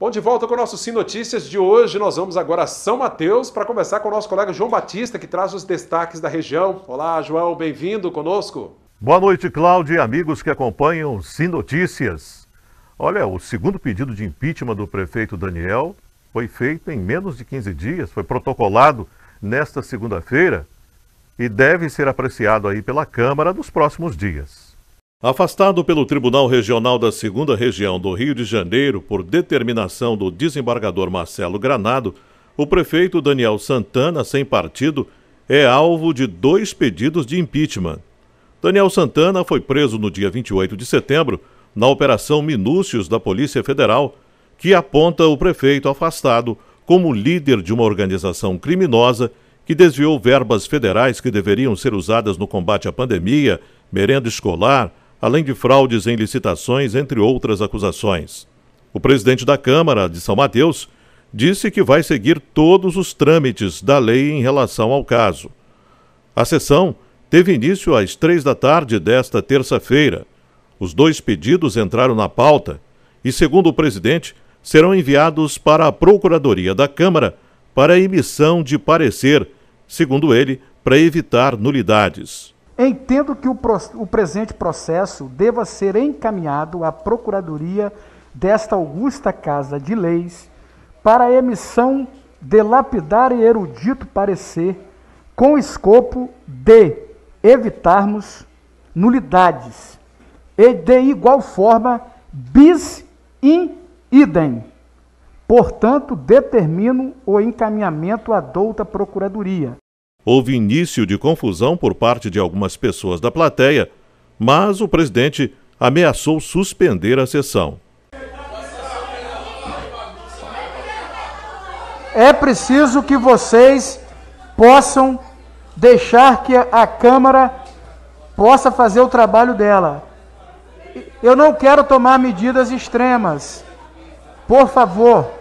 Bom, de volta com o nosso Sim Notícias de hoje. Nós vamos agora a São Mateus para conversar com o nosso colega João Batista, que traz os destaques da região. Olá, João, bem-vindo conosco. Boa noite, Cláudio e amigos que acompanham Sim Notícias. Olha, o segundo pedido de impeachment do prefeito Daniel foi feito em menos de 15 dias, foi protocolado nesta segunda-feira e deve ser apreciado aí pela Câmara nos próximos dias. Afastado pelo Tribunal Regional da 2 Região do Rio de Janeiro por determinação do desembargador Marcelo Granado, o prefeito Daniel Santana, sem partido, é alvo de dois pedidos de impeachment. Daniel Santana foi preso no dia 28 de setembro na Operação Minúcios da Polícia Federal, que aponta o prefeito afastado como líder de uma organização criminosa que desviou verbas federais que deveriam ser usadas no combate à pandemia, merenda escolar, além de fraudes em licitações, entre outras acusações. O presidente da Câmara de São Mateus disse que vai seguir todos os trâmites da lei em relação ao caso. A sessão teve início às três da tarde desta terça-feira. Os dois pedidos entraram na pauta e, segundo o presidente, serão enviados para a Procuradoria da Câmara para emissão de parecer, segundo ele, para evitar nulidades. Entendo que o, o presente processo deva ser encaminhado à Procuradoria desta augusta Casa de Leis para a emissão de lapidar e erudito parecer com o escopo de evitarmos nulidades e de igual forma bis in idem. Portanto, determino o encaminhamento à douta procuradoria houve início de confusão por parte de algumas pessoas da plateia, mas o presidente ameaçou suspender a sessão. É preciso que vocês possam deixar que a Câmara possa fazer o trabalho dela. Eu não quero tomar medidas extremas. Por favor,